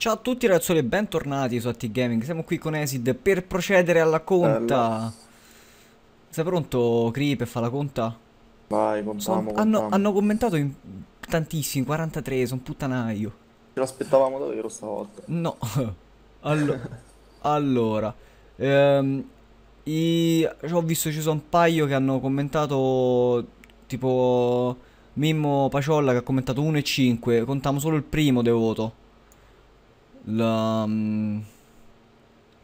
Ciao a tutti ragazzuoli e bentornati su Atti Gaming. Siamo qui con Esid per procedere alla conta. Bello. Sei pronto, Cri, per fare la conta? Vai, contiamo, hanno, hanno, commentato in... tantissimi, 43, sono puttanaio. Ce l'aspettavamo davvero stavolta. No. Allo... allora. Ehm, i... Cioè, ho visto ci sono un paio che hanno commentato tipo... Mimmo Paciolla che ha commentato 1 e 5, contiamo solo il primo de voto. La, um,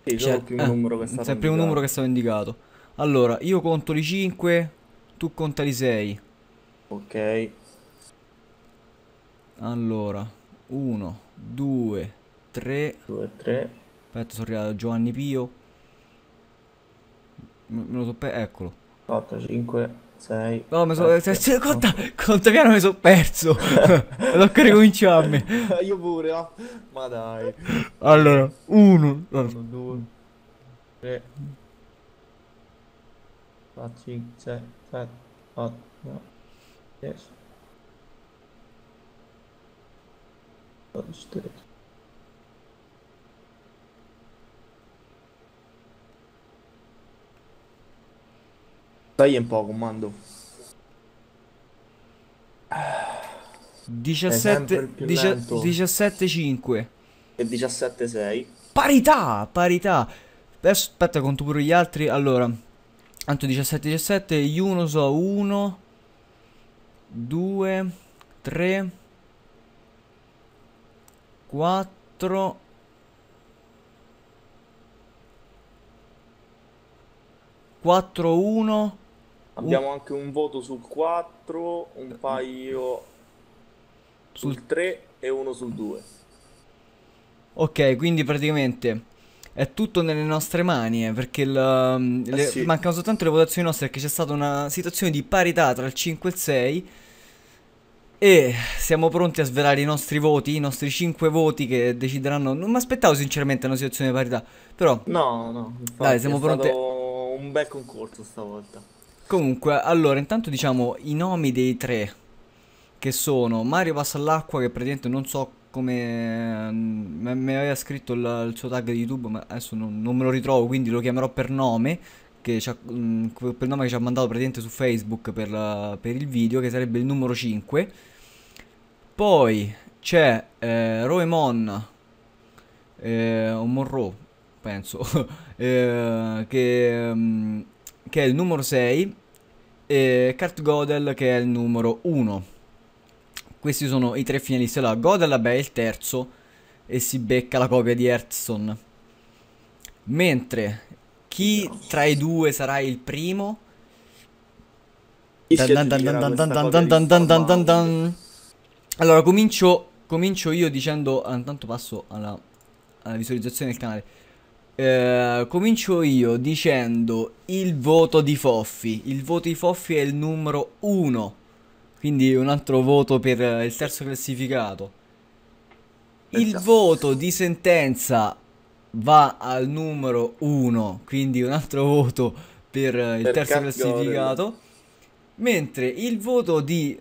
sì, cioè, più eh, numero che è stato sempre indicato. un numero che è stato indicato. Allora, io conto di 5, tu conta di 6. Ok. Allora, 1, 2, 3. 2, 3. Aspetta, sono arrivato Giovanni Pio. Me lo so, eccolo. 8, 5. 6 No, mi sono... Cioè, conta, conta piano mi sono perso Tocca ricominciarmi Io pure, no? Ma dai Allora, 1 2 3 4 5 6 7 8 9 10 12 13 Dai un po', comando. 17, 17 5 e 17 6 parità parità adesso aspetta conto pure gli altri allora tanto 17 17 non so 1 2 3 4 Quattro uno Abbiamo uh. anche un voto sul 4, un eh. paio sul 3 e uno sul 2. Ok, quindi praticamente è tutto nelle nostre mani, eh, perché il, um, eh sì. mancano soltanto le votazioni nostre, perché c'è stata una situazione di parità tra il 5 e il 6. E siamo pronti a svelare i nostri voti, i nostri 5 voti che decideranno. Non mi aspettavo sinceramente una situazione di parità, però... No, no, infatti, dai, siamo pronti... un bel concorso stavolta. Comunque, allora, intanto diciamo i nomi dei tre che sono Mario Passallacqua, che praticamente non so come mm, mi aveva scritto il, il, suo tag di YouTube, ma adesso non, non, me lo ritrovo, quindi lo chiamerò per nome. Che ha, mm, per nome che ci ha mandato praticamente su Facebook per, la, per il video, che sarebbe il numero 5. Poi c'è eh, Roemon, eh, o Monroe, penso, eh, che mh, mm, che è il numero 6 e Kurt Godel che è il numero 1. Questi sono i tre finalisti. Allora, Godel vabbè, è il terzo e si becca la copia di Herzson. Mentre chi tra i due sarà il primo? Allora comincio, comincio io dicendo ah, intanto passo alla, alla visualizzazione del canale. Eh, comincio io dicendo il voto di Foffi. Il voto di Foffi è il numero 1. Quindi un altro voto per eh, il terzo classificato. Eh, il Penso. voto di sentenza va al numero 1. Quindi un altro voto per il per terzo Cagliari. classificato. Mentre il voto di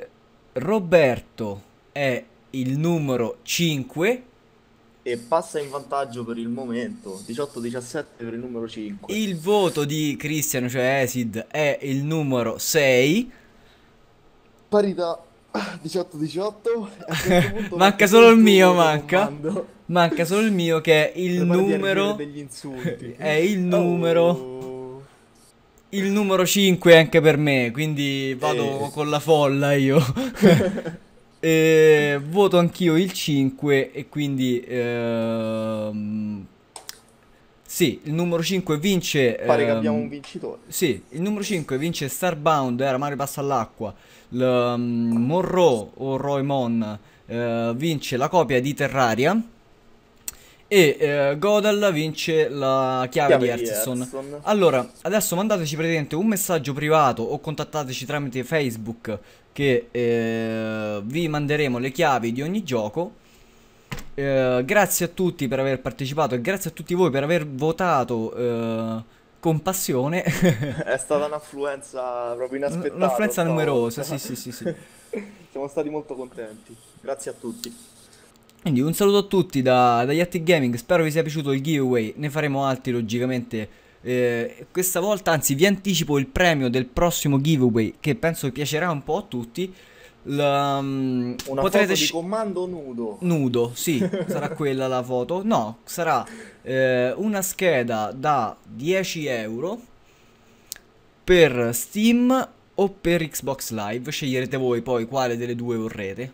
Roberto è il numero 5 e passa in vantaggio per il momento 18-17 per il numero 5 il voto di Cristiano cioè Esid è il numero 6 parità 18-18 manca solo il mio manca manca solo il mio che è il Prepara numero degli insulti è il numero oh. il numero 5 anche per me quindi vado eh. con la folla io Eh, voto anch'io il 5 e quindi... Ehm, sì, il numero 5 vince... Pare ehm, che abbiamo un vincitore. Sì, il numero 5 vince Starbound, era eh, Mario passa all'acqua. Um, Monroe o Roy Mon eh, vince la copia di Terraria. E eh, Godal vince la chiave, chiave di, Herzson. Allora, adesso mandateci praticamente un messaggio privato o contattateci tramite Facebook che eh, vi manderemo le chiavi di ogni gioco. Eh, grazie a tutti per aver partecipato e grazie a tutti voi per aver votato eh, con passione. È stata un'affluenza proprio inaspettata. Un'affluenza numerosa, sì, sì, sì, sì. Siamo stati molto contenti. Grazie a tutti. Quindi un saluto a tutti da, da Yatti Gaming, spero vi sia piaciuto il giveaway, ne faremo altri logicamente eh, questa volta, anzi vi anticipo il premio del prossimo giveaway che penso piacerà un po' a tutti. La, um, Una potrete foto di comando nudo. Nudo, sì, sarà quella la foto. No, sarà eh, una scheda da 10 euro per Steam o per Xbox Live. Sceglierete voi poi quale delle due vorrete.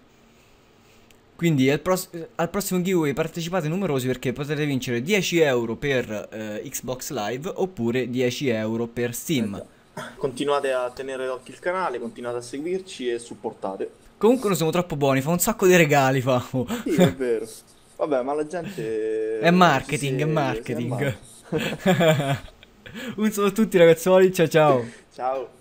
Quindi al, al, prossimo giveaway partecipate numerosi perché potrete vincere 10 euro per eh, Xbox Live oppure 10 euro per Steam. Eh, continuate a tenere d'occhio il canale, continuate a seguirci e supportate. Comunque non siamo troppo buoni, fa un sacco di regali, fa. Sì, è vero. Vabbè, ma la gente... È marketing, si... è marketing. È mar un saluto a tutti ragazzuoli, ciao ciao. ciao.